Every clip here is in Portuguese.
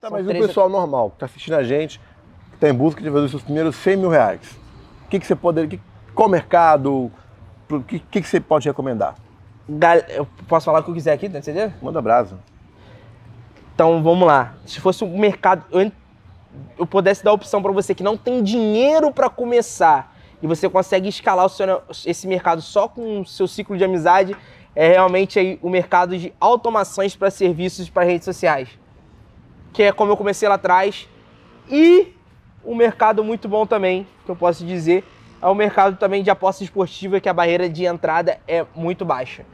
Tá, mas três... o pessoal normal que tá assistindo a gente, que tá em busca de fazer os seus primeiros 100 mil reais, o que, que você pode. Que, qual mercado? O que, que, que, você pode recomendar? gal eu posso falar o que eu quiser aqui, dentro né, entendeu? Manda brasa. Então vamos lá. Se fosse um mercado. Eu, eu pudesse dar a opção para você que não tem dinheiro para começar e você consegue escalar seu, esse mercado só com o seu ciclo de amizade, é realmente aí o mercado de automações para serviços para redes sociais que é como eu comecei lá atrás. E um mercado muito bom também, que eu posso dizer, é o um mercado também de aposta esportiva, que a barreira de entrada é muito baixa.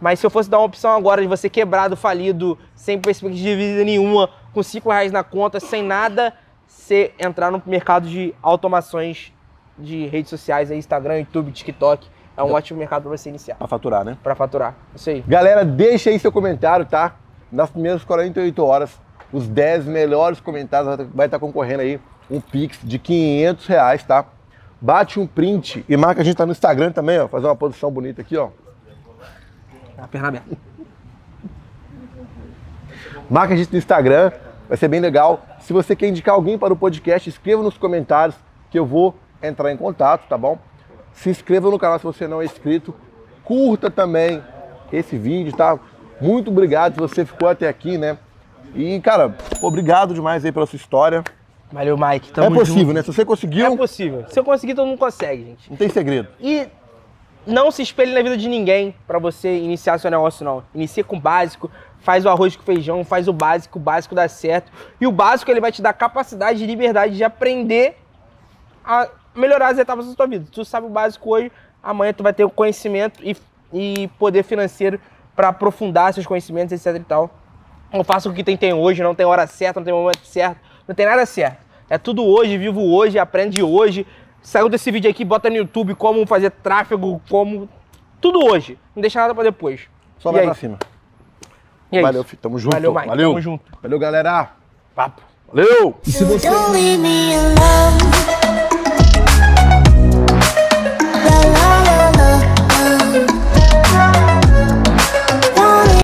Mas se eu fosse dar uma opção agora de você quebrado, falido, sem perspectiva de vida nenhuma, com 5 reais na conta, sem nada, você entrar no mercado de automações de redes sociais, Instagram, YouTube, TikTok, é um então ótimo mercado para você iniciar. Para faturar, né? Para faturar, isso aí. Galera, deixa aí seu comentário, tá? Nas primeiras 48 horas os 10 melhores comentários, vai estar tá, tá concorrendo aí um Pix de 500 reais, tá? Bate um print e marca a gente tá no Instagram também, ó. Fazer uma posição bonita aqui, ó. Tá, a perna aberta. Marca a gente no Instagram, vai ser bem legal. Se você quer indicar alguém para o podcast, escreva nos comentários que eu vou entrar em contato, tá bom? Se inscreva no canal se você não é inscrito. Curta também esse vídeo, tá? Muito obrigado se você ficou até aqui, né? E, cara, obrigado demais aí pela sua história. Valeu, Mike. Tamo é possível, junto. né? Se você conseguiu. É possível. Se eu conseguir, todo mundo consegue, gente. Não tem segredo. E não se espelhe na vida de ninguém para você iniciar seu negócio, não. Inicie com o básico, faz o arroz com feijão, faz o básico, o básico dá certo. E o básico ele vai te dar capacidade e liberdade de aprender a melhorar as etapas da sua vida. Tu sabe o básico hoje, amanhã tu vai ter o conhecimento e, e poder financeiro para aprofundar seus conhecimentos, etc e tal. Não faço o que tem, tem hoje, não tem hora certa, não tem momento certo, não tem nada certo. É tudo hoje, vivo hoje, aprende hoje. Saiu desse vídeo aqui, bota no YouTube como fazer tráfego, como. Tudo hoje. Não deixa nada pra depois. Só e vai é pra cima. E é Valeu, filho. tamo junto. Valeu, Mike. Valeu. Tamo junto. Valeu, galera. Papo. Valeu! E se você...